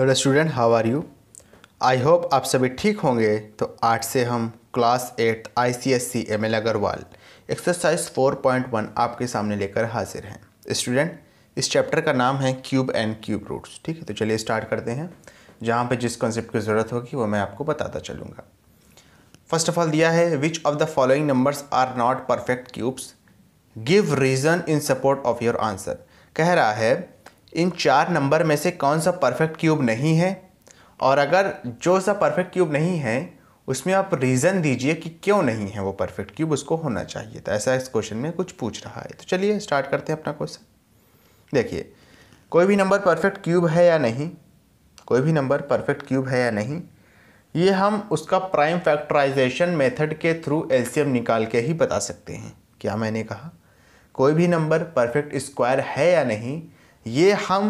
hello student how are you I hope आप सभी ठीक होंगे तो आज से हम class eight I C S E M L Agarwal exercise four point one आपके सामने लेकर हाजिर हैं स्टूडेंट इस चैप्टर का नाम है क्यूब एंड क्यूब रूट्स ठीक है तो चलिए स्टार्ट करते हैं जहाँ पे जिस कॉन्सेप्ट की ज़रूरत होगी वो मैं आपको बताता चलूँगा फर्स्ट ऑफ ऑल दिया है which of the following numbers are not perfect cubes give reason in support of your answer कह रहा है इन चार नंबर में से कौन सा परफेक्ट क्यूब नहीं है और अगर जो सा परफेक्ट क्यूब नहीं है उसमें आप रीज़न दीजिए कि क्यों नहीं है वो परफेक्ट क्यूब उसको होना चाहिए तो ऐसा इस क्वेश्चन में कुछ पूछ रहा है तो चलिए स्टार्ट करते हैं अपना क्वेश्चन देखिए कोई भी नंबर परफेक्ट क्यूब है या नहीं कोई भी नंबर परफेक्ट क्यूब है या नहीं ये हम उसका प्राइम फैक्टराइजेशन मेथड के थ्रू एलसीएम निकाल के ही बता सकते हैं क्या मैंने कहा कोई भी नंबर परफेक्ट स्क्वायर है या नहीं ये हम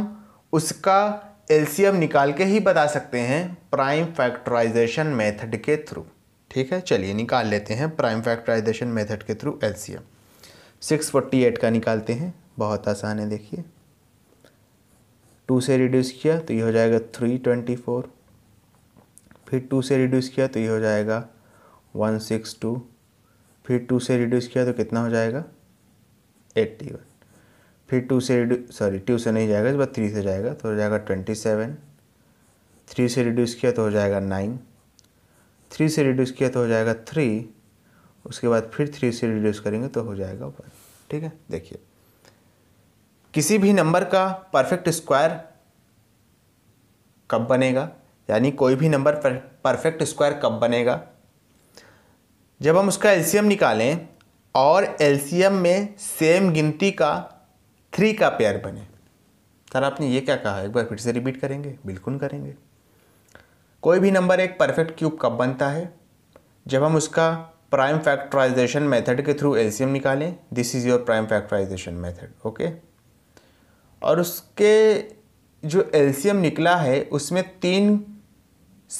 उसका एलसीएम निकाल के ही बता सकते हैं प्राइम फैक्टराइजेशन मेथड के थ्रू ठीक है चलिए निकाल लेते हैं प्राइम फैक्टराइजेशन मेथड के थ्रू एलसीएम 648 का निकालते हैं बहुत आसान है देखिए टू से रिड्यूस किया तो ये हो जाएगा थ्री ट्वेंटी फोर फिर टू से रिड्यूस किया तो ये हो जाएगा वन सिक्स टू फिर टू से रिड्यूस किया तो कितना हो जाएगा एट्टी वन फिर टू से सॉरी टू से नहीं जाएगा इस बार थ्री से जाएगा तो हो जाएगा ट्वेंटी सेवन थ्री से रिड्यूस किया तो हो जाएगा नाइन थ्री से रिड्यूस किया तो हो जाएगा थ्री उसके बाद फिर थ्री से रिड्यूस करेंगे तो हो जाएगा वन ठीक है देखिए किसी भी नंबर का परफेक्ट स्क्वायर कब बनेगा यानी कोई भी नंबर परफेक्ट स्क्वायर कब बनेगा जब हम उसका एलसीएम निकालें और एलसीएम में सेम गिनती का थ्री का पेयर बने सर आपने ये क्या कहा एक बार फिर से रिपीट करेंगे बिल्कुल करेंगे कोई भी नंबर एक परफेक्ट क्यूब कब बनता है जब हम उसका प्राइम फैक्टराइजेशन मेथड के थ्रू एलसीएम निकालें this is your prime factorisation method okay और उसके जो एलसीएम निकला है उसमें तीन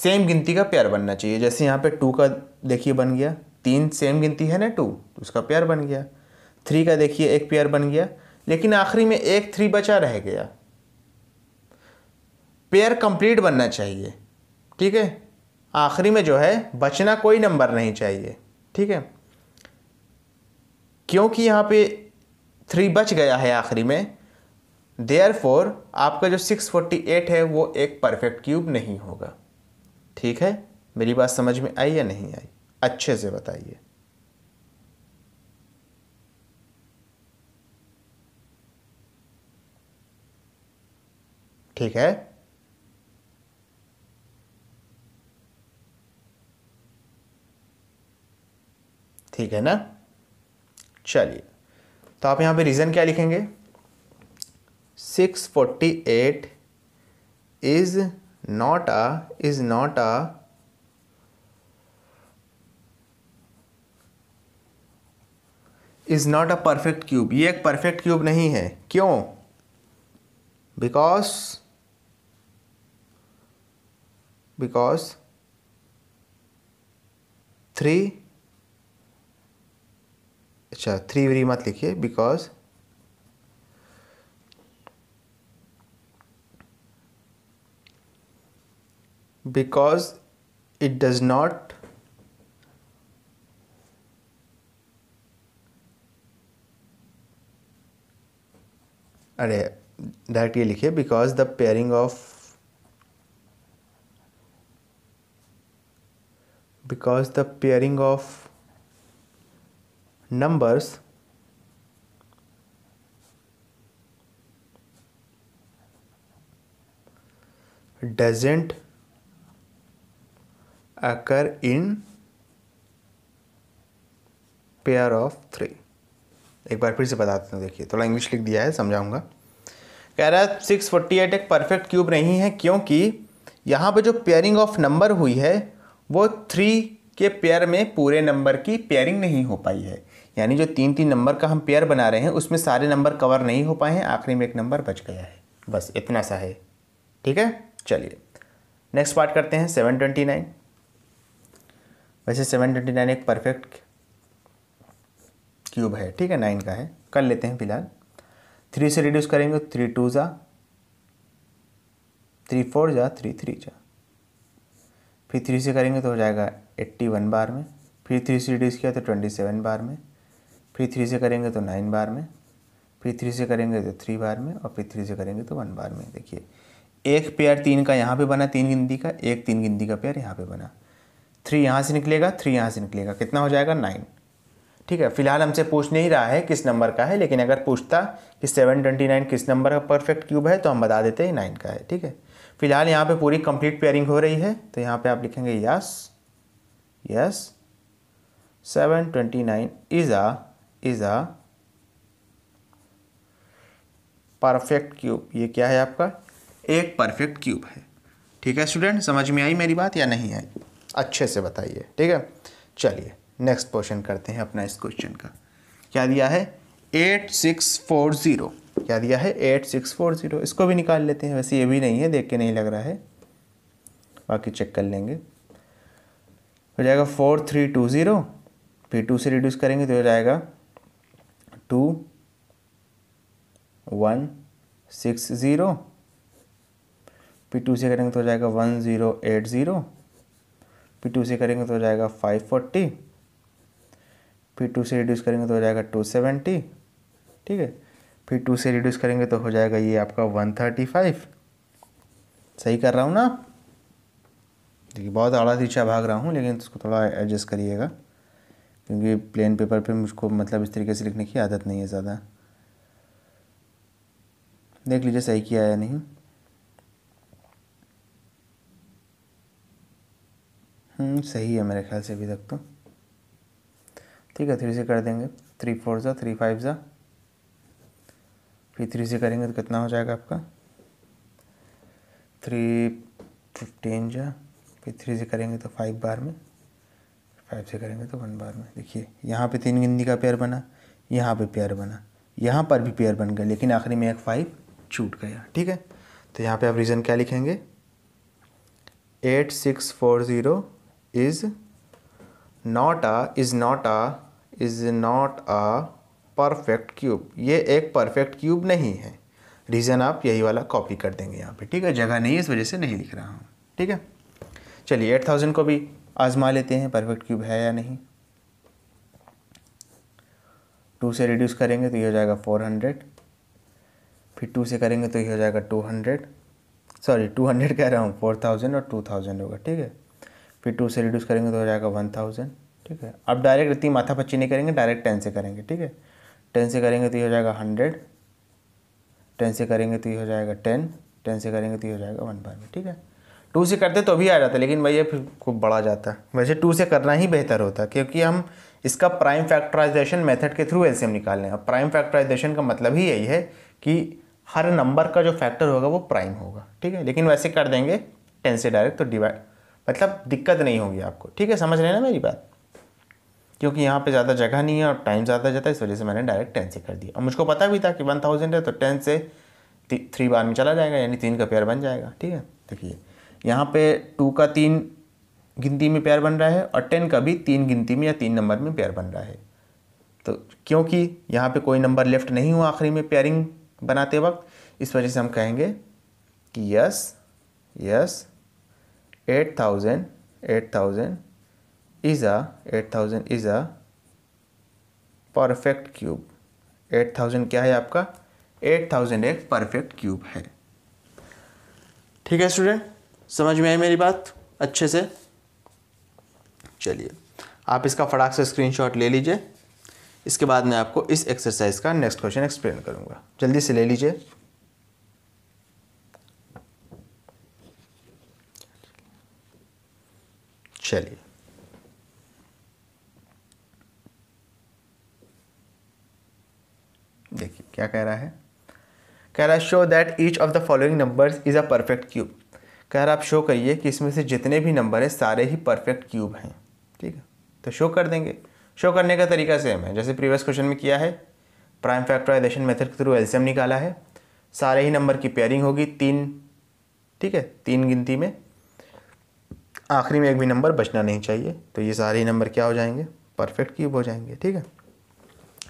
सेम गिनती का पेयर बनना चाहिए जैसे यहाँ पे टू का देखिए बन गया तीन सेम गिनती है ना टू उसका पेयर बन गया थ्री का देखिए एक पेयर बन गया लेकिन आखिरी में एक थ्री बचा रह गया पेयर कंप्लीट बनना चाहिए ठीक है आखिरी में जो है बचना कोई नंबर नहीं चाहिए ठीक है क्योंकि यहाँ पे थ्री बच गया है आखिरी में देयर फोर आपका जो सिक्स फोर्टी एट है वो एक परफेक्ट क्यूब नहीं होगा ठीक है मेरी बात समझ में आई या नहीं आई अच्छे से बताइए ठीक है ठीक है ना चलिए तो आप यहां पे रीज़न क्या लिखेंगे 648 is not a is not a is not a perfect cube ये एक परफेक्ट क्यूब नहीं है क्यों बिकॉज because 3 अच्छा थ्री वरी मत लिखिए because because it does not अरे डायरेक्ट ये लिखिए because the pairing of because the pairing of numbers doesn't occur in pair of three एक बार फिर से बताते हैं देखिए थोड़ा इंग्लिश लिख दिया है समझाऊंगा कह रहा है सिक्स फोर्टी एट एक परफेक्ट क्यूब नहीं है क्योंकि यहाँ पर जो पेयरिंग ऑफ नंबर हुई है वो थ्री के पेयर में पूरे नंबर की पेयरिंग नहीं हो पाई है यानी जो तीन तीन नंबर का हम पेयर बना रहे हैं उसमें सारे नंबर कवर नहीं हो पाए हैं आखिरी में एक नंबर बच गया है बस इतना सा है ठीक है चलिए नेक्स्ट पार्ट करते हैं सेवन ट्वेंटी नाइन वैसे सेवन ट्वेंटी नाइन एक परफेक्ट क्यूब है ठीक है नाइन का है कर लेते हैं फिलहाल थ्री से रिड्यूस करेंगे थ्री तो टू जा थ्री फोर जा थ्री थ्री जा फिर थ्री से करेंगे तो हो जाएगा एट्टी वन बार में फिर थ्री से रिड्यूस किया तो ट्वेंटी सेवन बार में फिर थ्री से करेंगे तो नाइन बार में फिर थ्री से करेंगे तो थ्री बार में और फिर थ्री से करेंगे तो वन बार में देखिए एक पेयर तीन का यहाँ पे बना तीन गिनती का एक तीन गिनती का पेयर यहाँ पे बना थ्री यहाँ से निकलेगा थ्री यहाँ से निकलेगा कितना हो जाएगा नाइन ठीक है फिलहाल हमसे पूछ नहीं रहा है किस नंबर का है लेकिन अगर पूछता कि सेवन ट्वेंटी नाइन किस नंबर का परफेक्ट क्यूब है तो हम बता देते हैं नाइन का है ठीक है फिलहाल यहाँ पे पूरी कंप्लीट पेयरिंग हो रही है तो यहाँ पे आप लिखेंगे yes yes seven twenty nine is a is a perfect cube ये क्या है आपका एक परफेक्ट क्यूब है ठीक है स्टूडेंट समझ में आई मेरी बात या नहीं आई अच्छे से बताइए ठीक है चलिए नेक्स्ट क्वेश्चन करते हैं अपना इस क्वेश्चन का क्या दिया है एट सिक्स फोर ज़ीरो क्या दिया है एट सिक्स फोर ज़ीरो इसको भी निकाल लेते हैं वैसे ये भी नहीं है देख के नहीं लग रहा है बाकी चेक कर लेंगे हो जाएगा फोर थ्री टू ज़ीरो फिर टू से रिड्यूस करेंगे तो हो जाएगा टू वन सिक्स ज़ीरो फिर टू से करेंगे तो हो जाएगा वन ज़ीरो एट ज़ीरो फिर टू से करेंगे तो हो जाएगा फाइव फोर्टी फिर टू से रिड्यूस करेंगे तो हो जाएगा टू सेवेंटी ठीक है फिर टू से रिड्यूस करेंगे तो हो जाएगा ये आपका वन थर्टी फाइव सही कर रहा हूँ ना देखिए बहुत आड़ा तिरछा भाग रहा हूँ लेकिन उसको थोड़ा एडजस्ट करिएगा क्योंकि प्लेन पेपर पे मुझको मतलब इस तरीके से लिखने की आदत नहीं है ज़्यादा देख लीजिए सही किया या नहीं हम्म, सही है मेरे ख्याल से अभी तक तो ठीक है थ्री से कर देंगे थ्री फोर ज़ा थ्री फाइव ज़ा फिर थ्री से करेंगे तो कितना हो जाएगा आपका थ्री फिफ्टीन जा फिर थ्री से करेंगे तो फाइव बार में फाइव से करेंगे तो वन बार में देखिए यहाँ पे तीन गिनती का पेयर बना यहाँ पे पेयर बना यहाँ पर भी पेयर बन गया लेकिन आखिरी में एक फाइव छूट गया ठीक है तो यहाँ पे आप रीज़न क्या लिखेंगे eight six four zero is not a is not a is not a perfect cube ये एक परफेक्ट क्यूब नहीं है रीज़न आप यही वाला कॉपी कर देंगे यहाँ पे ठीक है जगह नहीं है इस वजह से नहीं लिख रहा हूँ ठीक है चलिए एट थाउजेंड को भी आजमा लेते हैं परफेक्ट क्यूब है या नहीं टू से रिड्यूस करेंगे तो ये हो जाएगा फोर हंड्रेड फिर टू से करेंगे तो ये हो जाएगा two hundred sorry two hundred कह रहा हूँ फोर थाउजेंड और टू थाउजेंड होगा ठीक है फिर टू से रिड्यूस करेंगे तो हो जाएगा वन थाउजेंड ठीक है अब डायरेक्ट इतनी माथा पच्ची नहीं करेंगे डायरेक्ट टेन से करेंगे ठीक है टेन से करेंगे तो ये हो जाएगा हंड्रेड टेन से करेंगे तो ये हो जाएगा टेन टेन से करेंगे तो ये हो जाएगा वन बाय ठीक है टू से करते तो भी आ जाता है लेकिन भाई ये फिर खूब बड़ा जाता है वैसे टू से करना ही बेहतर होता है क्योंकि हम इसका प्राइम फैक्टराइजेशन मेथड के थ्रू एलसीएम निकाल लें और प्राइम फैक्टराइजेशन का मतलब ही यही है कि हर नंबर का जो फैक्टर होगा वो प्राइम होगा ठीक है लेकिन वैसे कर देंगे टेन से डायरेक्ट तो डिवाइड मतलब दिक्कत नहीं होगी आपको ठीक है समझ रहे ना मेरी बात क्योंकि यहाँ पे ज़्यादा जगह नहीं है और टाइम ज़्यादा जाता है इस वजह से मैंने डायरेक्ट टेन से कर दिया और मुझको पता भी था कि वन थाउजेंड है तो टेन से थ्री बार में चला जाएगा यानी तीन का पेयर बन जाएगा ठीक है देखिए यहाँ पे टू का तीन गिनती में पेयर बन रहा है और टेन का भी तीन गिनती में या तीन नंबर में पेयर बन रहा है तो क्योंकि यहाँ पर कोई नंबर लेफ्ट नहीं हुआ आखिरी में पेयरिंग बनाते वक्त इस वजह से हम कहेंगे कि yes yes eight thousand eight thousand is a 8000 is a perfect cube 8000 क्या है आपका 8000 एक परफेक्ट क्यूब है ठीक है स्टूडेंट समझ में आई मेरी बात अच्छे से चलिए आप इसका फटाक से स्क्रीनशॉट ले लीजिए इसके बाद मैं आपको इस एक्सरसाइज का नेक्स्ट क्वेश्चन एक्सप्लेन करूँगा जल्दी से ले लीजिए चलिए क्या कह रहा है कह रहा है show that each of the following numbers is a perfect cube कह रहा है आप शो करिए कि इसमें से जितने भी नंबर हैं सारे ही परफेक्ट क्यूब हैं ठीक है तो शो कर देंगे शो करने का तरीका सेम है जैसे प्रीवियस क्वेश्चन में किया है प्राइम फैक्टराइजेशन मेथड के थ्रू एल्सियम निकाला है सारे ही नंबर की पेयरिंग होगी तीन ठीक है तीन गिनती में आखिरी में एक भी नंबर बचना नहीं चाहिए तो ये सारे ही नंबर क्या हो जाएंगे परफेक्ट क्यूब हो जाएंगे ठीक है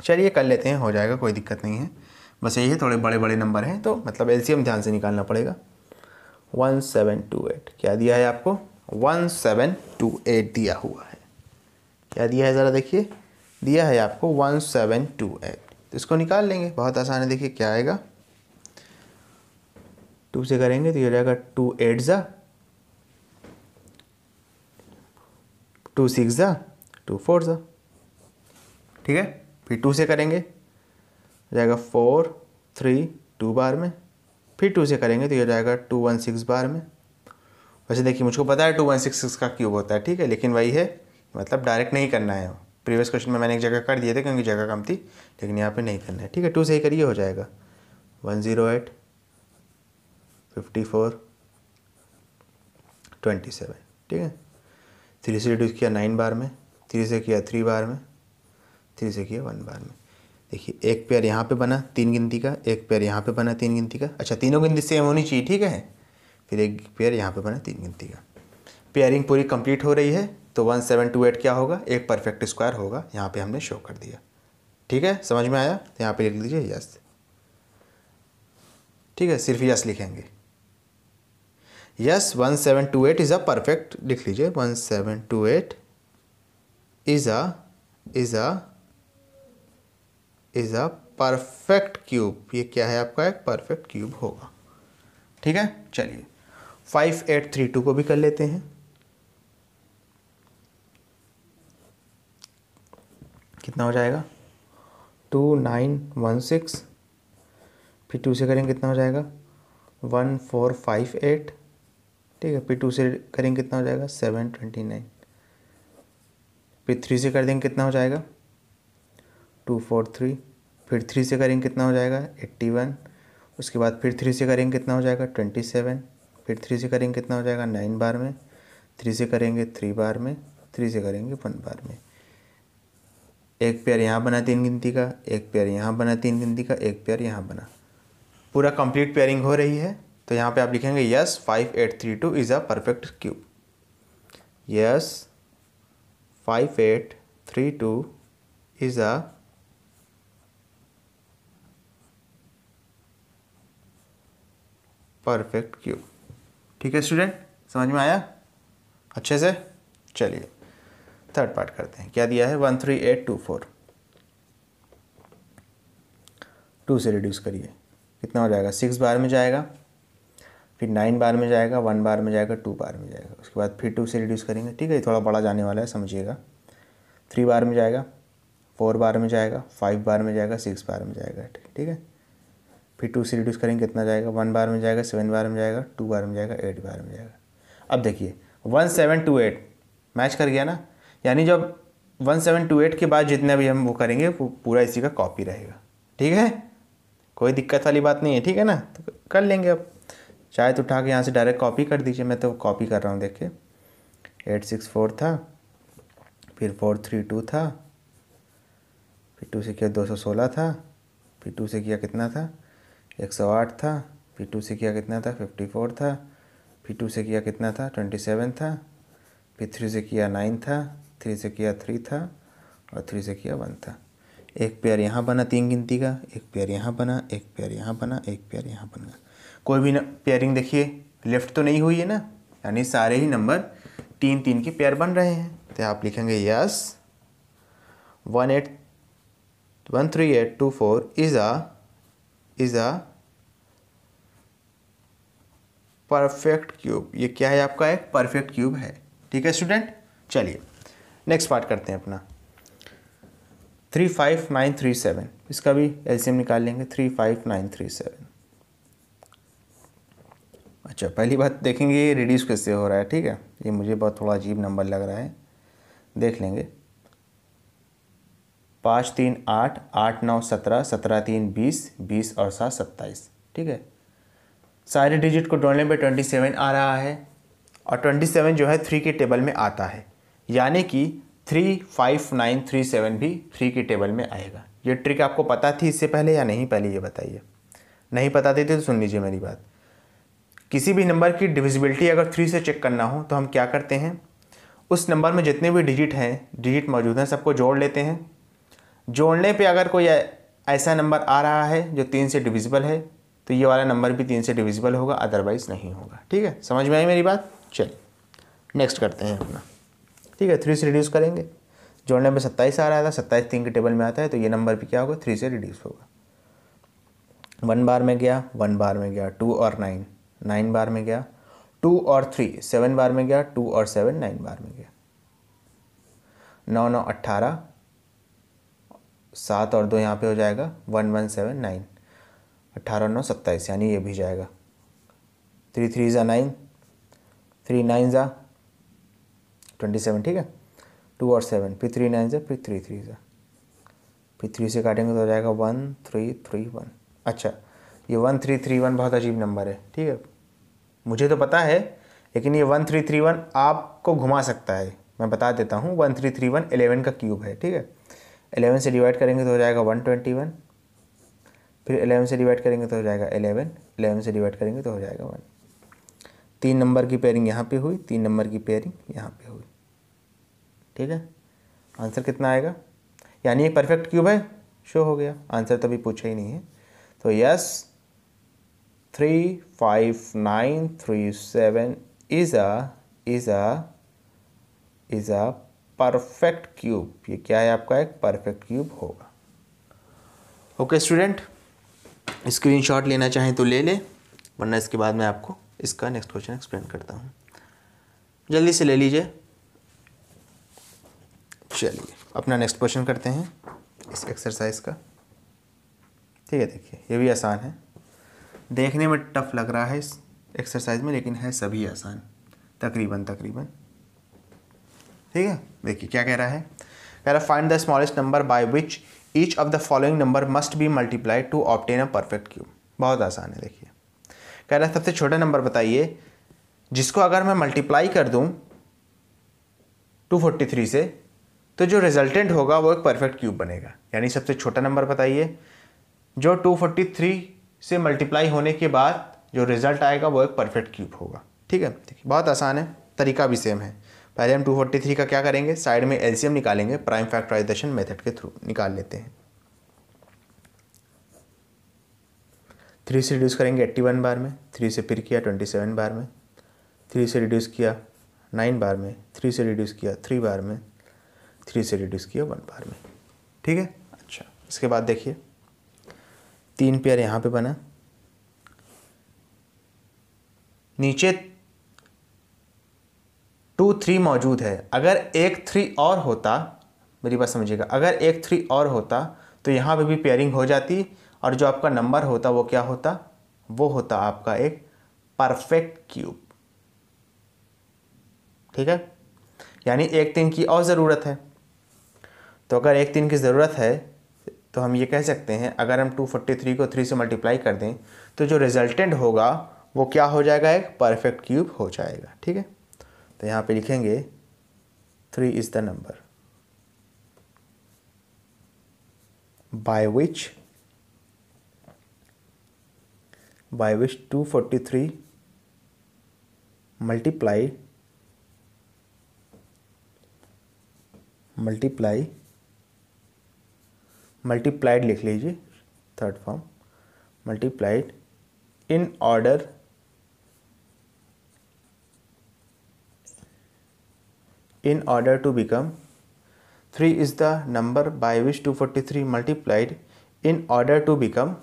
चलिए कर लेते हैं हो जाएगा कोई दिक्कत नहीं है बस यही है थोड़े बड़े बड़े नंबर हैं तो मतलब एल ध्यान से निकालना पड़ेगा वन सेवन टू एट क्या दिया है आपको वन सेवन टू एट दिया हुआ है क्या दिया है ज़रा देखिए दिया है आपको वन सेवन टू एट तो इसको निकाल लेंगे बहुत आसान है देखिए क्या आएगा टू से करेंगे तो ये जाएगा टू एट ज़ा टू सिक्स ज़ा टू फोर ज़ा ठीक है फिर टू से करेंगे जाएगा फोर थ्री टू बार में फिर टू से करेंगे तो ये जाएगा टू वन सिक्स बार में वैसे देखिए मुझको पता है टू वन सिक्स सिक्स का क्यूब होता है ठीक है लेकिन वही है मतलब डायरेक्ट नहीं करना है प्रीवियस क्वेश्चन में मैंने एक जगह कर दिए थे क्योंकि जगह कम थी लेकिन यहाँ पे नहीं करना है ठीक है टू से ही करिए हो जाएगा one zero eight fifty four twenty seven ठीक है थ्री से रिड्यूस किया नाइन बार में थ्री से किया थ्री बार में थ्री से किया वन बार में देखिए एक पेयर यहाँ पे बना तीन गिनती का एक पेयर यहाँ पे बना तीन गिनती का अच्छा तीनों गिनती सेम होनी चाहिए ठीक है फिर एक पेयर यहाँ पे बना तीन गिनती का पेयरिंग पूरी कंप्लीट हो रही है तो वन सेवन टू एट क्या होगा एक परफेक्ट स्क्वायर होगा यहाँ पे हमने शो कर दिया ठीक है समझ में आया तो यहाँ पर लिख लीजिए यस ठीक है सिर्फ यस लिखेंगे yes one seven two eight is a perfect लिख लीजिए one seven two eight is a is a is a perfect cube ये क्या है आपका एक परफेक्ट क्यूब होगा ठीक है चलिए फाइव एट थ्री टू को भी कर लेते हैं कितना हो जाएगा टू नाइन वन सिक्स फिर टू से करेंगे कितना हो जाएगा वन फोर फाइव एट ठीक है फिर टू से करेंगे कितना हो जाएगा सेवन ट्वेंटी नाइन फिर थ्री से कर देंगे कितना हो जाएगा टू फोर थ्री फिर थ्री से करेंगे कितना हो जाएगा एट्टी वन उसके बाद फिर थ्री से करेंगे कितना हो जाएगा ट्वेंटी सेवन फिर थ्री से करेंगे कितना हो जाएगा नाइन बार में थ्री से करेंगे थ्री बार में थ्री से करेंगे वन बार में एक पेयर यहाँ बना तीन गिनती का एक पेयर यहाँ बना तीन गिनती का एक पेयर यहाँ बना पूरा कंप्लीट पेयरिंग हो रही है तो यहाँ पे आप लिखेंगे yes five eight three two is a perfect cube yes five eight three two is a perfect cube ठीक है स्टूडेंट समझ में आया अच्छे से चलिए थर्ड पार्ट करते हैं क्या दिया है one three eight two four two से रिड्यूस करिए कितना हो जाएगा सिक्स बार में जाएगा फिर नाइन बार में जाएगा वन बार में जाएगा टू बार में जाएगा उसके बाद फिर टू से रिड्यूस करेंगे ठीक है थोड़ा बड़ा जाने वाला है समझिएगा थ्री बार में जाएगा फोर बार में जाएगा फाइव बार में जाएगा सिक्स बार में जाएगा ठीक है फिर टू से रिड्यूस करेंगे कितना जाएगा वन बार में जाएगा सेवन बार में जाएगा टू बार में जाएगा एट बार में जाएगा अब देखिए one seven two eight match कर गया ना यानी जब वन सेवन टू एट के बाद जितना भी हम वो करेंगे वो पूरा इसी का कॉपी रहेगा ठीक है कोई दिक्कत वाली बात नहीं है ठीक है ना तो कर लेंगे अब चाहे तो उठा के यहाँ से डायरेक्ट कॉपी कर दीजिए मैं तो कॉपी कर रहा हूँ देख के एट सिक्स फोर था फिर फोर थ्री टू था फिर टू से किया दो सौ सोलह था फिर टू से किया कितना था एक सौ आठ था पी टू से किया कितना था फिफ्टी फोर था पी टू से किया कितना था ट्वेंटी सेवन था पी थ्री से किया नाइन था थ्री से किया थ्री था और थ्री से किया वन था एक पेयर यहाँ बना तीन गिनती का एक पेयर यहाँ बना एक पेयर यहाँ बना एक पेयर यहाँ बना कोई भी पेयरिंग देखिए लेफ्ट तो नहीं हुई है ना यानी सारे ही नंबर तीन तीन के पेयर बन रहे हैं तो आप लिखेंगे yes one eight one three eight two four is a is a perfect cube ये क्या है आपका एक परफेक्ट क्यूब है ठीक है स्टूडेंट चलिए नेक्स्ट पार्ट करते हैं अपना three five nine three seven इसका भी एलसीएम निकाल लेंगे three five nine three seven अच्छा पहली बात देखेंगे ये रिड्यूस कैसे हो रहा है ठीक है ये मुझे बहुत थोड़ा अजीब नंबर लग रहा है देख लेंगे पाँच तीन आठ आठ नौ सत्रह सत्रह तीन बीस बीस और सात सत्ताईस ठीक है सारे डिजिट को ढूंढने पर ट्वेंटी सेवन आ रहा है और ट्वेंटी सेवन जो है थ्री के टेबल में आता है यानी कि three five nine three seven भी थ्री के टेबल में आएगा ये ट्रिक आपको पता थी इससे पहले या नहीं पहले ये बताइए नहीं पता थी तो सुन लीजिए मेरी बात किसी भी नंबर की डिविजिबिलिटी अगर थ्री से चेक करना हो तो हम क्या करते हैं उस नंबर में जितने भी डिजिट हैं डिजिट मौजूद हैं सबको जोड़ लेते हैं जोड़ने पे अगर कोई ऐसा नंबर आ रहा है जो तीन से डिविजिबल है तो ये वाला नंबर भी तीन से डिविजिबल होगा अदरवाइज नहीं होगा ठीक है समझ में आई मेरी बात चलिए नेक्स्ट करते हैं अपना ठीक है थ्री से रिड्यूस करेंगे जोड़ने में सत्ताईस आ रहा था सत्ताईस तीन के टेबल में आता है तो ये नंबर भी क्या होगा थ्री से रिड्यूस होगा वन बार में गया वन बार में गया टू और नाइन नाइन बार में गया टू और थ्री सेवन बार में गया टू और सेवन नाइन बार में गया नौ नौ अट्ठारह सात और दो यहाँ पे हो जाएगा वन वन सेवन नाइन अट्ठारह नौ सत्ताईस यानी ये भी जाएगा थ्री थ्री ज़ा नाइन थ्री नाइन ज़ा ट्वेंटी सेवन ठीक है टू और सेवन फिर थ्री नाइन ज़ा फिर थ्री थ्री ज़ा फिर थ्री से काटेंगे तो हो जाएगा वन थ्री थ्री वन अच्छा ये वन थ्री थ्री वन बहुत अजीब नंबर है ठीक है मुझे तो पता है लेकिन ये वन थ्री थ्री वन आपको घुमा सकता है मैं बता देता हूँ one three three one eleven का क्यूब है ठीक है एलेवन से डिवाइड करेंगे तो हो जाएगा वन ट्वेंटी वन फिर एलेवन से डिवाइड करेंगे तो हो जाएगा एलेवन एलेवन से डिवाइड करेंगे तो हो जाएगा वन तीन नंबर की पेयरिंग यहाँ पे हुई तीन नंबर की पेयरिंग यहाँ पे हुई ठीक है आंसर कितना आएगा यानी एक परफेक्ट क्यूब है शो हो गया आंसर तो अभी पूछा ही नहीं है तो yes three five nine three seven is a is a is a perfect cube ये क्या है आपका एक परफेक्ट क्यूब होगा ओके स्टूडेंट स्क्रीनशॉट लेना चाहें तो ले लें वरना इसके बाद मैं आपको इसका नेक्स्ट क्वेश्चन एक्सप्लेन करता हूँ जल्दी से ले लीजिए चलिए अपना नेक्स्ट क्वेश्चन करते हैं इस एक्सरसाइज का ठीक है देखिए ये भी आसान है देखने में टफ लग रहा है इस एक्सरसाइज में लेकिन है सभी आसान तकरीबन तकरीबन ठीक है देखिए क्या कह रहा है कह रहा find the smallest number by which each of the following number must be multiply to obtain a perfect cube बहुत आसान है देखिए कह रहा है सबसे छोटा नंबर बताइए जिसको अगर मैं मल्टीप्लाई कर दूँ 243 से तो जो रिजल्टेंट होगा वो एक परफेक्ट क्यूब बनेगा यानी सबसे छोटा नंबर बताइए जो 243 से मल्टीप्लाई होने के बाद जो रिज़ल्ट आएगा वो एक परफेक्ट क्यूब होगा ठीक है ठीक है बहुत आसान है तरीका भी सेम है पहले हम 243 का क्या करेंगे साइड में एलसीएम निकालेंगे प्राइम फैक्टराइजेशन मेथड के थ्रू निकाल लेते हैं थ्री से रिड्यूस करेंगे एट्टी वन बार में थ्री से फिर किया ट्वेंटी सेवन बार में थ्री से रिड्यूस किया नाइन बार में थ्री से रिड्यूस किया थ्री बार में थ्री से रिड्यूस किया वन बार में ठीक है अच्छा इसके बाद देखिए तीन पेयर यहाँ पे बना नीचे टू थ्री मौजूद है अगर एक थ्री और होता मेरी बात समझिएगा अगर एक थ्री और होता तो यहाँ पर भी पेयरिंग हो जाती और जो आपका नंबर होता वो क्या होता वो होता आपका एक परफेक्ट क्यूब ठीक है यानी एक तीन की और ज़रूरत है तो अगर एक तीन की ज़रूरत है तो हम ये कह सकते हैं अगर हम 243 को 3 से मल्टीप्लाई कर दें तो जो रिजल्टेंट होगा वो क्या हो जाएगा एक परफेक्ट क्यूब हो जाएगा ठीक है तो यहाँ पे लिखेंगे three is the number by which by which two forty three multiply multiply multiplied लिख लीजिए third form multiplied in order in order to become 3 is the number by which 243 multiplied in order to become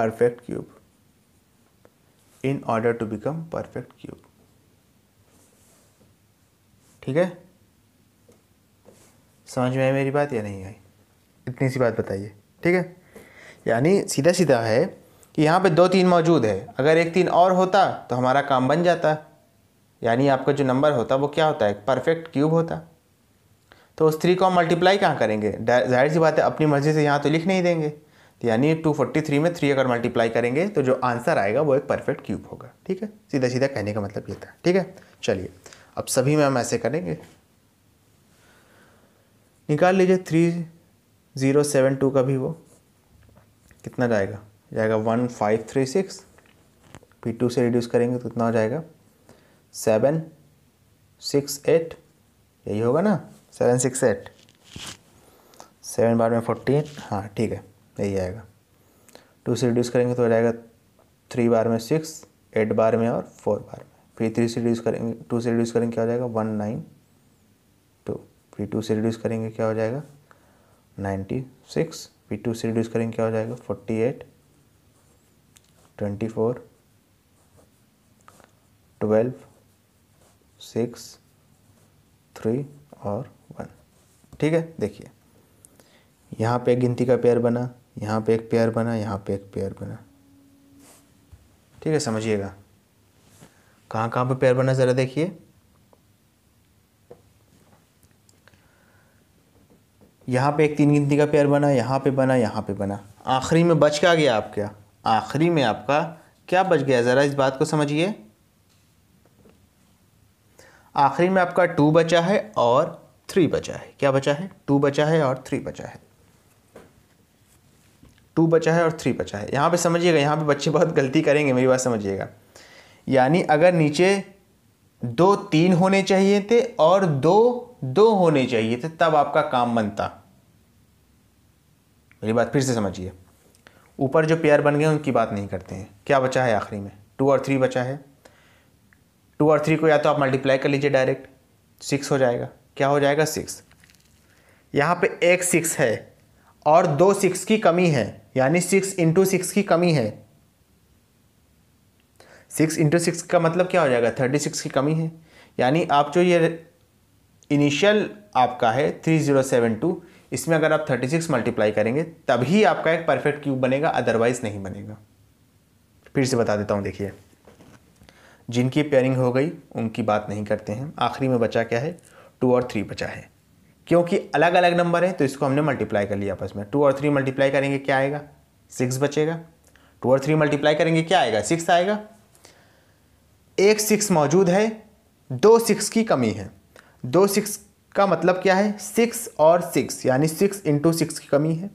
perfect cube in order to become perfect cube ठीक है समझ में आई मेरी बात या नहीं आई इतनी सी बात बताइए ठीक है यानी सीधा सीधा है कि यहाँ पे दो तीन मौजूद है अगर एक तीन और होता तो हमारा काम बन जाता यानी आपका जो नंबर होता वो क्या होता है परफेक्ट क्यूब होता तो उस थ्री को हम मल्टीप्लाई कहाँ करेंगे जाहिर सी बात है अपनी मर्ज़ी से यहाँ तो लिख नहीं देंगे तो यानी टू फोर्टी थ्री में थ्री अगर मल्टीप्लाई करेंगे तो जो आंसर आएगा वो एक परफेक्ट क्यूब होगा ठीक है सीधा सीधा कहने का मतलब ये था ठीक है चलिए अब सभी में हम ऐसे करेंगे निकाल लीजिए थ्री ज़ीरो सेवन टू का भी वो कितना जाएगा जाएगा वन फाइव थ्री सिक्स फिर टू से रिड्यूस करेंगे तो कितना हो जाएगा सेवन सिक्स एट यही होगा ना सेवन सिक्स एट सेवन बार में फोर्टीन हाँ ठीक है यही आएगा टू से रिड्यूस करेंगे तो हो जाएगा थ्री बार में सिक्स एट बार में और फोर बार में फिर थ्री से रिड्यूस करेंगे टू से रिड्यूस करेंगे क्या हो जाएगा वन नाइन टू फिर टू से रिड्यूस करेंगे क्या हो जाएगा नाइन्टी सिक्स फिर टू से रिड्यूस करेंगे क्या हो जाएगा forty eight twenty four twelve six three और वन ठीक है देखिए यहाँ पे एक गिनती का पेयर बना यहाँ पे एक पेयर बना यहाँ पे एक पेयर बना ठीक है समझिएगा कहाँ कहाँ पे पेयर बना ज़रा देखिए यहाँ पे एक तीन गिनती का पेयर बना यहाँ पे बना यहाँ पे बना आखिरी में बच क्या गया आपका आखिरी में आपका क्या बच गया ज़रा इस बात को समझिए आखिरी में आपका टू बचा है और थ्री बचा है क्या बचा है टू बचा है और थ्री बचा है टू बचा है और थ्री बचा है यहाँ पे समझिएगा यहाँ पे बच्चे बहुत गलती करेंगे मेरी बात समझिएगा यानी अगर नीचे दो तीन होने चाहिए थे और दो दो होने चाहिए थे तब आपका काम बनता मेरी बात फिर से समझिए ऊपर जो पेयर बन गए उनकी बात नहीं करते हैं क्या बचा है आखिरी में टू और थ्री बचा है टू और थ्री को या तो आप मल्टीप्लाई कर लीजिए डायरेक्ट सिक्स हो जाएगा क्या हो जाएगा सिक्स यहाँ पे एक सिक्स है और दो सिक्स की कमी है यानी सिक्स इंटू सिक्स की कमी है सिक्स इंटू सिक्स का मतलब क्या हो जाएगा थर्टी सिक्स की कमी है यानी आप जो ये इनिशियल आपका है थ्री ज़ीरो सेवन टू इसमें अगर आप 36 मल्टीप्लाई करेंगे तभी आपका एक परफेक्ट क्यूब बनेगा अदरवाइज नहीं बनेगा फिर से बता देता हूँ देखिए जिनकी पेयरिंग हो गई उनकी बात नहीं करते हैं आखिरी में बचा क्या है टू और थ्री बचा है क्योंकि अलग अलग नंबर है तो इसको हमने मल्टीप्लाई कर लिया आपस में टू और थ्री मल्टीप्लाई करेंगे क्या आएगा सिक्स बचेगा टू और थ्री मल्टीप्लाई करेंगे क्या आएगा सिक्स आएगा एक सिक्स मौजूद है दो सिक्स की कमी है दो सिक्स का मतलब क्या है सिक्स और सिक्स यानी सिक्स इंटू सिक्स की कमी है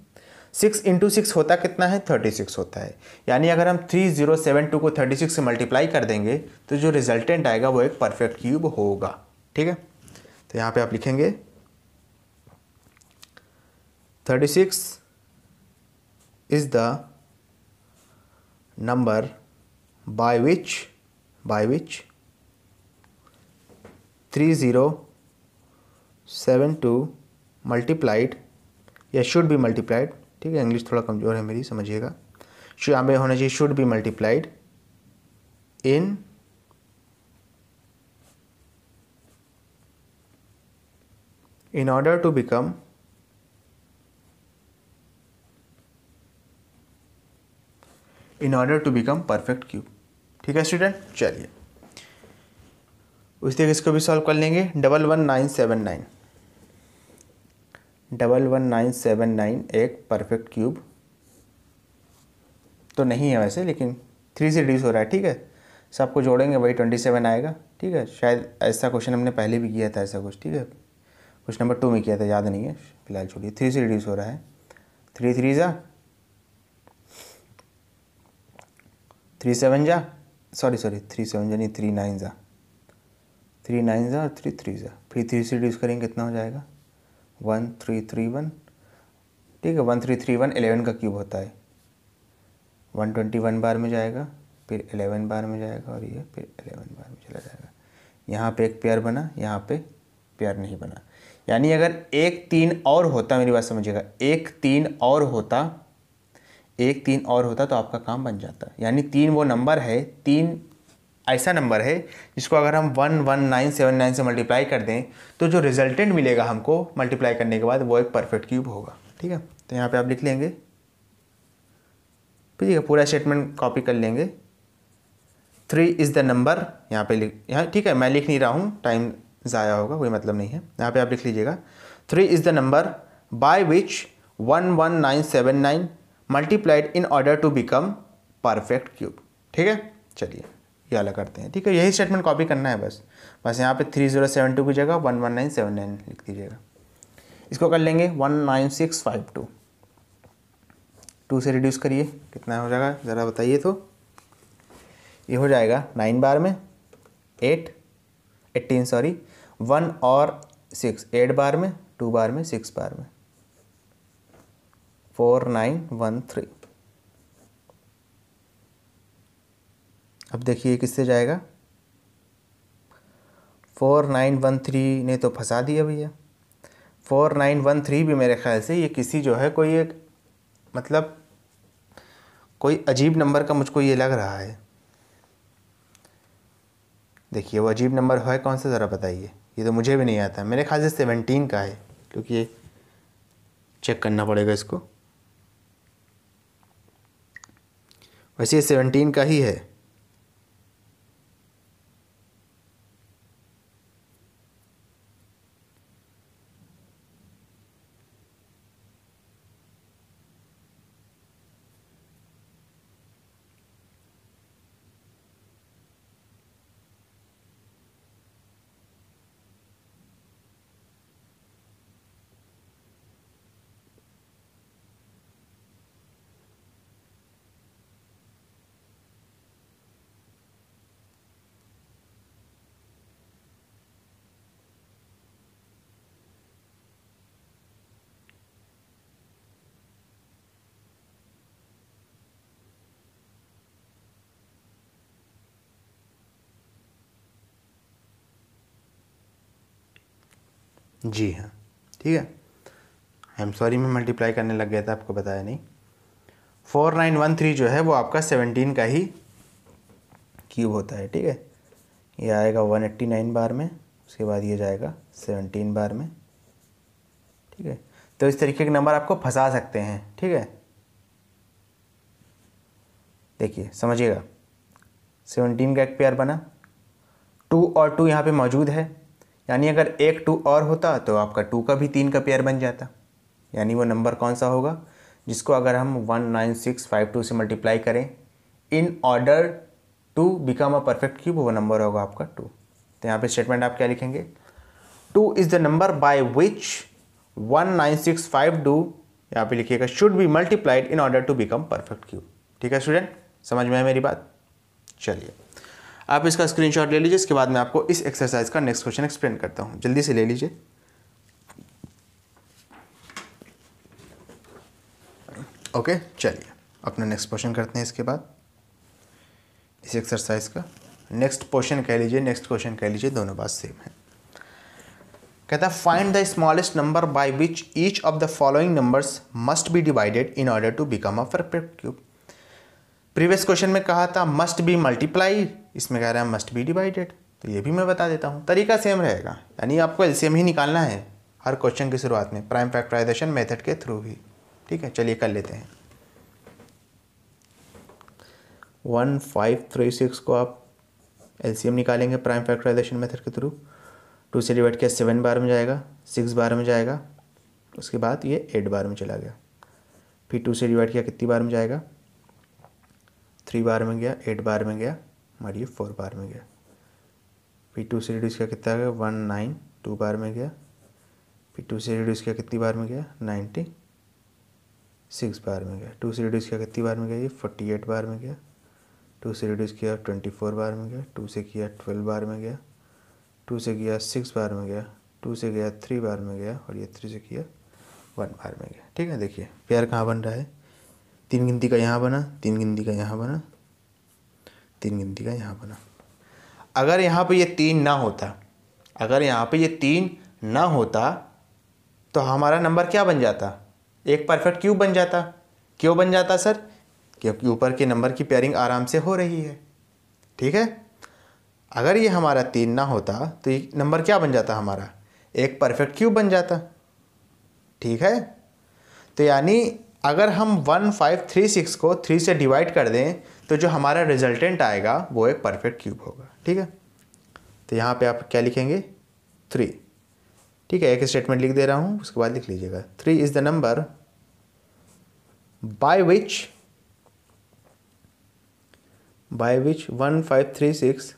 सिक्स इंटू सिक्स होता कितना है थर्टी सिक्स होता है यानी अगर हम थ्री जीरो सेवन टू को थर्टी सिक्स से मल्टीप्लाई कर देंगे तो जो रिजल्टेंट आएगा वो एक परफेक्ट क्यूब होगा ठीक है तो यहाँ पे आप लिखेंगे thirty six is the number by which by which three zero seven two multiplied या शुड बी मल्टीप्लाइड ठीक है इंग्लिश थोड़ा कमज़ोर है मेरी समझिएगा यहाँ पे होना चाहिए should be multiplied in in order to become in order to become perfect cube ठीक है स्टूडेंट चलिए उसी तरीके इसको भी सॉल्व कर लेंगे double one nine seven nine double one nine seven nine एक परफेक्ट क्यूब तो नहीं है वैसे लेकिन थ्री से रिड्यूस हो रहा है ठीक है सबको जोड़ेंगे वही ट्वेंटी सेवन आएगा ठीक है शायद ऐसा क्वेश्चन हमने पहले भी किया था ऐसा कुछ ठीक है क्वेश्चन नंबर टू में किया था याद नहीं है फिलहाल छोड़िए थ्री से रिड्यूस हो रहा है थ्री थ्री जा थ्री सेवन जा सॉरी सॉरी थ्री सेवन जा नहीं थ्री नाइन जा थ्री नाइन ज़ा और थ्री थ्री ज़ा फिर थ्री से रिड्यूस करेंगे कितना हो जाएगा वन थ्री थ्री वन ठीक है one three three one eleven का क्यूब होता है वन ट्वेंटी वन बार में जाएगा फिर एलेवन बार में जाएगा और ये फिर एलेवन बार में चला जाएगा यहाँ पे एक पेयर बना यहाँ पे पेयर नहीं बना यानी अगर एक तीन और होता मेरी बात समझिएगा एक तीन और होता एक तीन और होता तो आपका काम बन जाता यानी तीन वो नंबर है तीन ऐसा नंबर है जिसको अगर हम one one nine seven nine से मल्टीप्लाई कर दें तो जो रिजल्टेंट मिलेगा हमको मल्टीप्लाई करने के बाद वो एक परफेक्ट क्यूब होगा ठीक है तो यहाँ पे आप लिख लेंगे ठीक है पूरा स्टेटमेंट कॉपी कर लेंगे थ्री इज़ द नंबर यहाँ पे लिख यहाँ ठीक है मैं लिख नहीं रहा हूँ टाइम ज़ाया होगा कोई मतलब नहीं है यहाँ पर आप लिख लीजिएगा three is the number by which one one nine seven nine multiplied in order to become perfect cube ठीक है चलिए ये अलग करते हैं ठीक है यही स्टेटमेंट कॉपी करना है बस बस यहाँ पे थ्री ज़ीरो सेवन टू की जगह one one nine seven nine लिख दीजिएगा इसको कर लेंगे one nine six five two two से रिड्यूस करिए कितना हो जाएगा ज़रा बताइए तो ये हो जाएगा नाइन बार में एट एट्टीन सॉरी वन और सिक्स एट बार में टू बार में सिक्स बार में फोर नाइन वन थ्री अब देखिए किससे जाएगा फोर नाइन वन थ्री ने तो फंसा दिया भैया फोर नाइन वन थ्री भी मेरे ख्याल से ये किसी जो है कोई एक मतलब कोई अजीब नंबर का मुझको ये लग रहा है देखिए वो अजीब नंबर है कौन सा ज़रा बताइए ये तो मुझे भी नहीं आता मेरे ख्याल से सेवनटीन का है क्योंकि ये चेक करना पड़ेगा इसको वैसे ये सेवनटीन का ही है जी हाँ ठीक है आई एम सॉरी मैं मल्टीप्लाई करने लग गया था आपको बताया नहीं फोर नाइन वन थ्री जो है वो आपका सेवनटीन का ही क्यूब होता है ठीक है ये आएगा वन एट्टी नाइन बार में उसके बाद ये जाएगा सेवनटीन बार में ठीक है तो इस तरीके के नंबर आपको फंसा सकते हैं ठीक है देखिए समझिएगा सेवनटीन का एक पेयर बना टू और टू यहाँ पे मौजूद है यानी अगर एक टू और होता तो आपका टू का भी तीन का पेयर बन जाता यानी वो नंबर कौन सा होगा जिसको अगर हम one nine six five two से मल्टीप्लाई करें in order to become a perfect cube वो नंबर होगा आपका टू तो यहाँ पे स्टेटमेंट आप क्या लिखेंगे two is the number by which one nine six five two यहाँ पर लिखिएगा should be multiplied in order to become perfect cube ठीक है स्टूडेंट समझ में है मेरी बात चलिए आप इसका स्क्रीनशॉट ले लीजिए इसके बाद मैं आपको इस एक्सरसाइज का नेक्स्ट क्वेश्चन एक्सप्लेन करता हूँ जल्दी से ले लीजिए ओके चलिए अपना नेक्स्ट क्वेश्चन करते हैं इसके बाद इस एक्सरसाइज का नेक्स्ट क्वेश्चन कह लीजिए नेक्स्ट क्वेश्चन कह लीजिए दोनों बात सेम है कहता find the smallest number by which each of the following numbers must be divided in order to become a perfect cube previous question में कहा था मस्ट बी मल्टीप्लाई इसमें कह रहे हैं मस्ट बी डिवाइडेड तो ये भी मैं बता देता हूँ तरीका सेम रहेगा यानी आपको एलसीएम ही निकालना है हर क्वेश्चन की शुरुआत में प्राइम फैक्टराइजेशन मेथड के थ्रू ही ठीक है चलिए कर लेते हैं वन फाइव थ्री सिक्स को आप एलसीएम निकालेंगे प्राइम फैक्टराइजेशन मेथड के थ्रू टू से डिवाइड किया सेवन बार में जाएगा सिक्स बार में जाएगा उसके बाद ये एट बार में चला गया फिर टू से डिवाइड किया कितनी बार में जाएगा थ्री बार में गया एट बार में गया और ये फोर बार में गया फिर टू से रिड्यूस किया कितना गया वन नाइन टू बार में गया फिर टू से रिड्यूस किया कितनी बार में गया नाइन्टी सिक्स बार में गया टू से रिड्यूस किया कितनी बार में गया ये फोर्टी एट बार में गया टू से रिड्यूस किया ट्वेंटी फोर बार में गया टू से किया ट्वेल्व बार में गया टू से गया सिक्स बार में गया टू से गया थ्री बार में गया और ये थ्री से किया वन बार में गया ठीक है देखिए पेयर कहाँ बन रहा है तीन गिनती का यहाँ बना तीन गिनती का यहाँ बना तीन गिनती का यहाँ बना अगर यहाँ पे ये तीन ना होता अगर यहाँ पे ये तीन ना होता तो हमारा नंबर क्या बन जाता एक परफेक्ट क्यूब बन जाता क्यों बन जाता सर क्योंकि ऊपर के नंबर की पेयरिंग आराम से हो रही है ठीक है अगर ये हमारा तीन ना होता तो ये नंबर क्या बन जाता हमारा एक परफेक्ट क्यूब बन जाता ठीक है तो यानी अगर हम वन फाइव थ्री सिक्स को थ्री से डिवाइड कर दें तो जो हमारा रिजल्टेंट आएगा वो एक परफेक्ट क्यूब होगा ठीक है तो यहाँ पे आप क्या लिखेंगे थ्री ठीक है एक स्टेटमेंट लिख दे रहा हूँ उसके बाद लिख लीजिएगा three is the number by which by which one five three six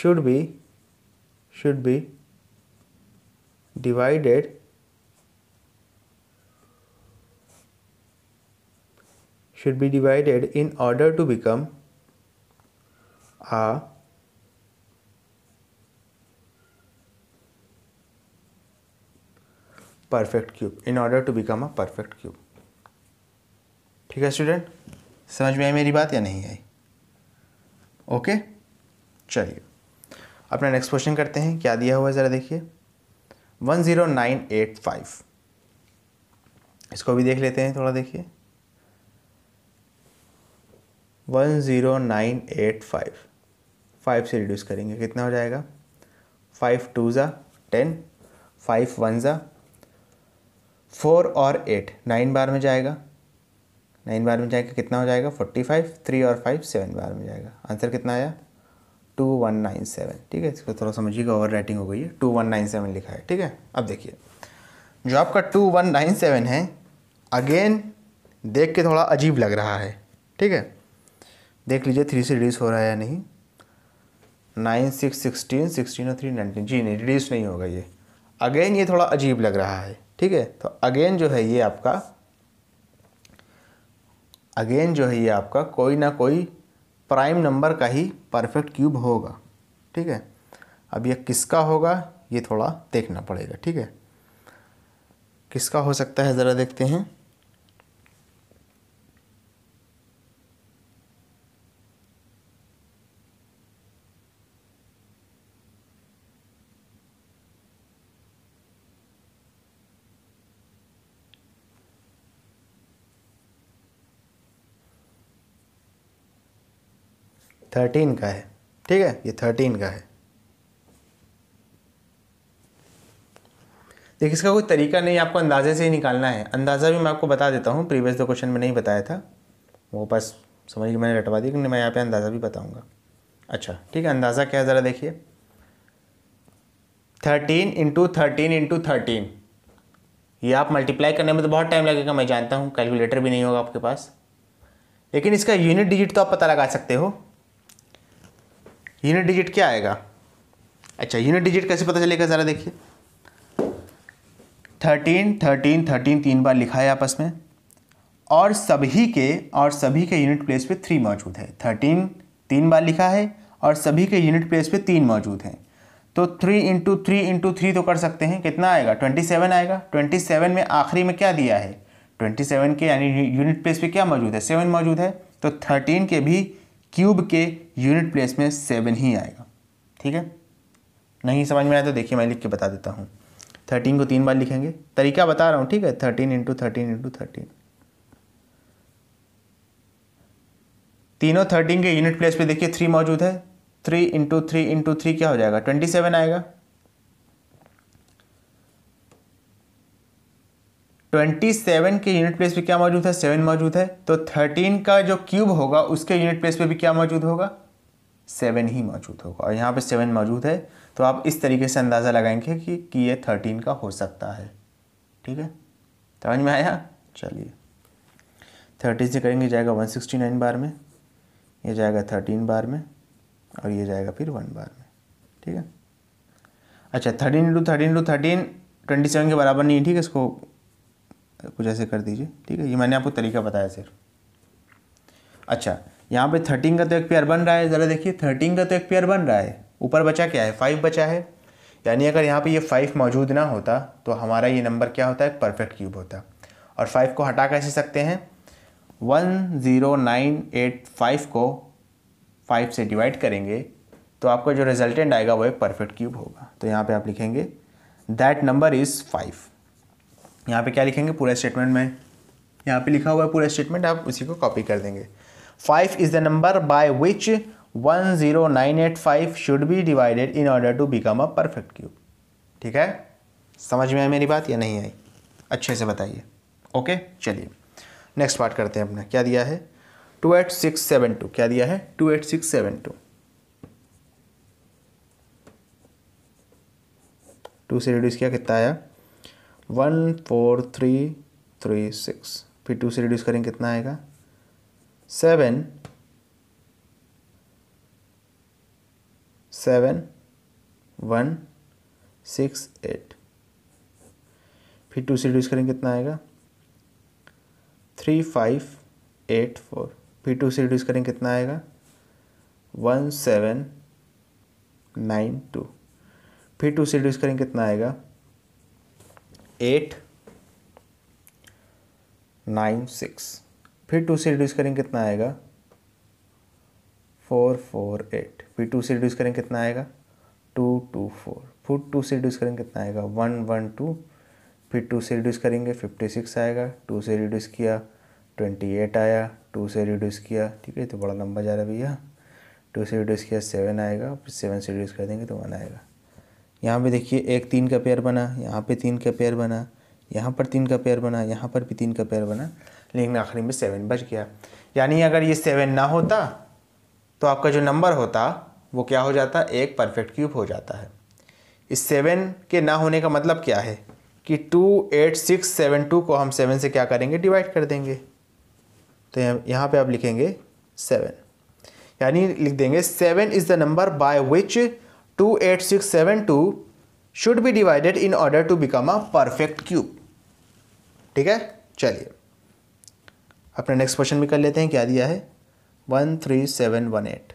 should be should be divided should be divided in order to become a perfect cube in order to become a perfect cube ठीक है student समझ में आई मेरी बात या नहीं आई okay चलिए अपना नेक्स्ट क्वेश्चन करते हैं क्या दिया हुआ है ज़रा देखिए one zero nine eight five इसको भी देख लेते हैं थोड़ा देखिए one zero nine eight five five से रिड्यूस करेंगे कितना हो जाएगा फाइव टू ज़ा टेन फाइव वन ज़ा फोर और एट नाइन बार में जाएगा नाइन बार में जाएगा कितना हो जाएगा फोर्टी फाइव थ्री और फाइव सेवन बार में जाएगा आंसर कितना आया टू वन नाइन सेवन ठीक है इसको थोड़ा समझिएगा ओवर राइटिंग हो गई है टू वन नाइन सेवन लिखा है ठीक है अब देखिए जो आपका टू वन नाइन सेवन है अगेन देख के थोड़ा अजीब लग रहा है ठीक है देख लीजिए थ्री से रिड्यूस हो रहा है या नहीं नाइन सिक्स सिक्सटीन सिक्सटीन और थ्री नाइनटीन जी नहीं रिड्यूस नहीं होगा ये अगेन ये थोड़ा अजीब लग रहा है ठीक है तो अगेन जो है ये आपका अगेन जो है ये आपका कोई ना कोई प्राइम नंबर का ही परफेक्ट क्यूब होगा ठीक है अब ये किसका होगा ये थोड़ा देखना पड़ेगा ठीक है किसका हो सकता है ज़रा देखते हैं थर्टीन का है ठीक है ये थर्टीन का है देखिए इसका कोई तरीका नहीं आपको अंदाजे से ही निकालना है अंदाज़ा भी मैं आपको बता देता हूँ प्रीवियस दो क्वेश्चन में नहीं बताया था वो बस समझ के मैंने रटवा दी मैं यहाँ पे अंदाज़ा भी बताऊँगा अच्छा ठीक है अंदाज़ा क्या है ज़रा देखिए thirteen into thirteen into thirteen ये आप मल्टीप्लाई करने में तो बहुत टाइम लगेगा मैं जानता हूँ कैलकुलेटर भी नहीं होगा आपके पास लेकिन इसका यूनिट डिजिट तो आप पता लगा सकते हो यूनिट डिजिट क्या आएगा अच्छा यूनिट डिजिट कैसे पता चलेगा ज़रा देखिए थर्टीन थर्टीन थर्टीन तीन बार लिखा है आपस में और सभी के और सभी के यूनिट प्लेस पे थ्री मौजूद है थर्टीन तीन बार लिखा है और सभी के यूनिट प्लेस पे तीन मौजूद हैं तो three into three into three तो कर सकते हैं कितना आएगा ट्वेंटी सेवन आएगा ट्वेंटी सेवन में आखिरी में क्या दिया है ट्वेंटी सेवन के यानी यूनिट प्लेस पे क्या मौजूद है सेवन मौजूद है तो थर्टीन के भी क्यूब के यूनिट प्लेस में सेवन ही आएगा ठीक है नहीं समझ में आया तो देखिए मैं लिख के बता देता हूँ थर्टीन को तीन बार लिखेंगे तरीका बता रहा हूँ ठीक है thirteen into thirteen into thirteen तीनों थर्टीन के यूनिट प्लेस पे देखिए थ्री मौजूद है three into three into three क्या हो जाएगा ट्वेंटी सेवन आएगा ट्वेंटी सेवन के यूनिट प्लेस पे क्या मौजूद है सेवन मौजूद है तो थर्टीन का जो क्यूब होगा उसके यूनिट प्लेस पे भी क्या मौजूद होगा सेवन ही मौजूद होगा और यहाँ पे सेवन मौजूद है तो आप इस तरीके से अंदाज़ा लगाएंगे कि, कि ये थर्टीन का हो सकता है ठीक है समझ में आया चलिए थर्टीन से करेंगे जाएगा वन सिक्सटी नाइन बार में ये जाएगा थर्टीन बार में और ये जाएगा फिर वन बार में ठीक है अच्छा thirteen into thirteen into thirteen twenty seven के बराबर नहीं ठीक है इसको कुछ ऐसे कर दीजिए ठीक है ये मैंने आपको तरीका बताया सिर्फ अच्छा यहाँ पे थर्टीन का तो एक पेयर बन रहा है ज़रा देखिए थर्टीन का तो एक पेयर बन रहा है ऊपर बचा क्या है फाइव बचा है यानी अगर यहाँ पे ये फाइव मौजूद ना होता तो हमारा ये नंबर क्या होता है परफेक्ट क्यूब होता और फाइव को हटा कैसे सकते हैं one zero nine eight five को फाइव से डिवाइड करेंगे तो आपका जो रिजल्टेंट आएगा वो एक परफेक्ट क्यूब होगा तो यहाँ पर आप लिखेंगे दैट नंबर इज़ फाइव यहाँ पे क्या लिखेंगे पूरा स्टेटमेंट में यहाँ पे लिखा हुआ है पूरा स्टेटमेंट आप उसी को कॉपी कर देंगे five is the number by which one zero nine eight five should be divided in order to become a perfect cube ठीक है समझ में आई मेरी बात या नहीं आई अच्छे से बताइए ओके चलिए नेक्स्ट पार्ट करते हैं अपना क्या दिया है two eight six seven two क्या दिया है two eight six seven two two से रिड्यूस किया कितना आया one four three three six फिर टू से रिड्यूस करेंगे कितना आएगा seven seven one six eight फिर टू से रिड्यूस करेंगे कितना आएगा थ्री फाइव एट फोर फिर टू से रिड्यूस करेंगे कितना आएगा वन सेवन नाइन टू फिर टू से रिड्यूस करेंगे कितना आएगा एट नाइन सिक्स फिर टू से रिड्यूस करेंगे कितना आएगा फोर फोर एट फिर टू से रिड्यूस करेंगे कितना आएगा टू टू फोर फिर टू से रिड्यूस करेंगे कितना आएगा वन वन टू फिर टू से रिड्यूस करेंगे फिफ्टी सिक्स आएगा टू से रिड्यूस किया ट्वेंटी एट आया टू से रिड्यूस किया ठीक है तो बड़ा लंबा जा रहा है भैया टू से रिड्यूस किया सेवन आएगा फिर सेवन से रिड्यूस कर देंगे तो वन आएगा यहाँ पे देखिए एक तीन का पेयर बना यहाँ पे तीन का पेयर बना यहाँ पर तीन का पेयर बना यहाँ पर भी तीन का पेयर बना लेकिन आखिरी में सेवन बच गया यानी अगर ये सेवन ना होता तो आपका जो नंबर होता वो क्या हो जाता एक परफेक्ट क्यूब हो जाता है इस सेवन के ना होने का मतलब क्या है कि two eight six seven two को हम सेवन से क्या करेंगे डिवाइड कर देंगे तो यहाँ पे आप लिखेंगे सेवन यानी लिख देंगे seven is the number by which 28672 should be divided in order to become a perfect cube ठीक है चलिए अपने नेक्स्ट क्वेश्चन भी कर लेते हैं क्या दिया है one three seven one eight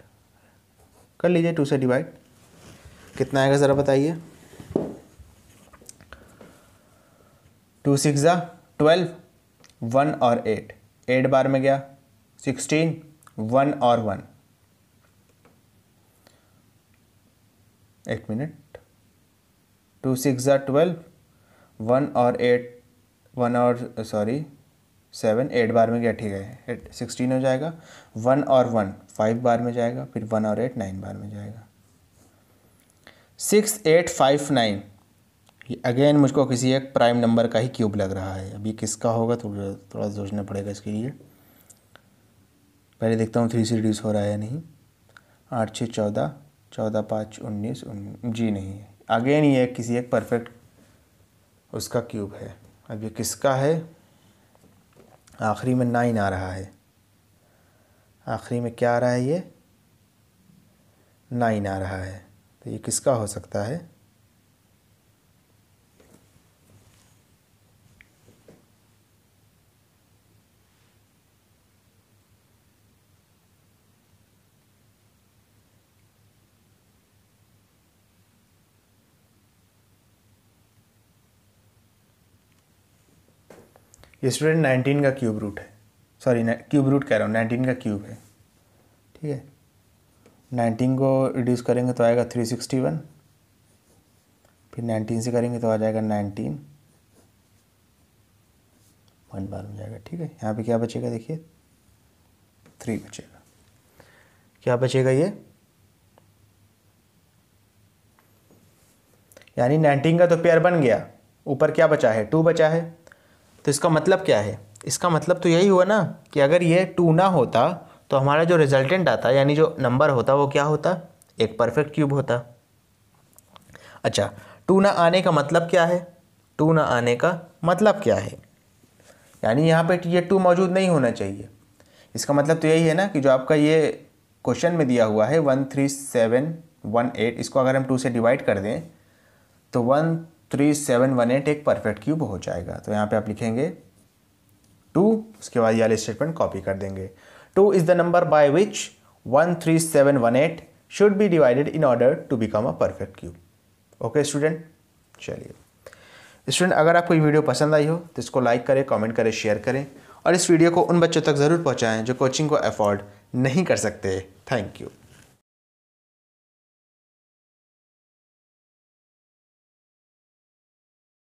कर लीजिए टू से डिवाइड कितना आएगा ज़रा बताइए टू सिक्स ज़ा ट्वेल्व वन और एट एट बार में गया सिक्सटीन वन और वन एक मिनट two six are twelve one और एट वन और सॉरी सेवन एट बार में गया ठीक है एट सिक्सटीन हो जाएगा वन और वन फाइव बार में जाएगा फिर वन और एट नाइन बार में जाएगा six eight five nine again मुझको किसी एक प्राइम नंबर का ही क्यूब लग रहा है अभी किसका होगा थोड़ा थोड़ा सोचना पड़ेगा इसके लिए पहले देखता हूँ थ्री सी रिड्यूस हो रहा है या नहीं आठ छः चौदह चौदह पाँच उन्नीस जी नहीं है अगेन ये किसी एक परफेक्ट उसका क्यूब है अब ये किसका है आखिरी में नाइन आ रहा है आखिरी में क्या आ रहा है ये नाइन आ रहा है तो ये किसका हो सकता है ये स्टूडेंट नाइनटीन का क्यूब रूट है सॉरी क्यूब रूट कह रहा हूँ नाइनटीन का क्यूब है ठीक है नाइनटीन को रिड्यूस करेंगे तो आएगा थ्री सिक्सटी वन फिर नाइनटीन से करेंगे तो आ जाएगा नाइनटीन वन बार में जाएगा ठीक है यहाँ पे क्या बचेगा देखिए थ्री बचेगा क्या बचेगा ये यानी नाइनटीन का तो पेयर बन गया ऊपर क्या बचा है टू बचा है तो इसका मतलब क्या है इसका मतलब तो यही हुआ ना कि अगर ये टू ना होता तो हमारा जो रिजल्टेंट आता यानी जो नंबर होता वो क्या होता एक परफेक्ट क्यूब होता अच्छा टू ना आने का मतलब क्या है टू ना आने का मतलब क्या है यानी यहाँ पे ये टू मौजूद नहीं होना चाहिए इसका मतलब तो यही है ना कि जो आपका ये क्वेश्चन में दिया हुआ है one three seven one eight इसको अगर हम टू से डिवाइड कर दें तो one three seven one eight एक परफेक्ट क्यूब हो जाएगा तो यहाँ पे आप लिखेंगे टू उसके बाद ये स्टेटमेंट कॉपी कर देंगे two is the number by which one three seven one eight should be divided in order to become a perfect cube okay student चलिए स्टूडेंट अगर आपको ये वीडियो पसंद आई हो तो इसको लाइक करें कॉमेंट करें शेयर करें और इस वीडियो को उन बच्चों तक ज़रूर पहुँचाएँ जो कोचिंग को अफोर्ड नहीं कर सकते थैंक यू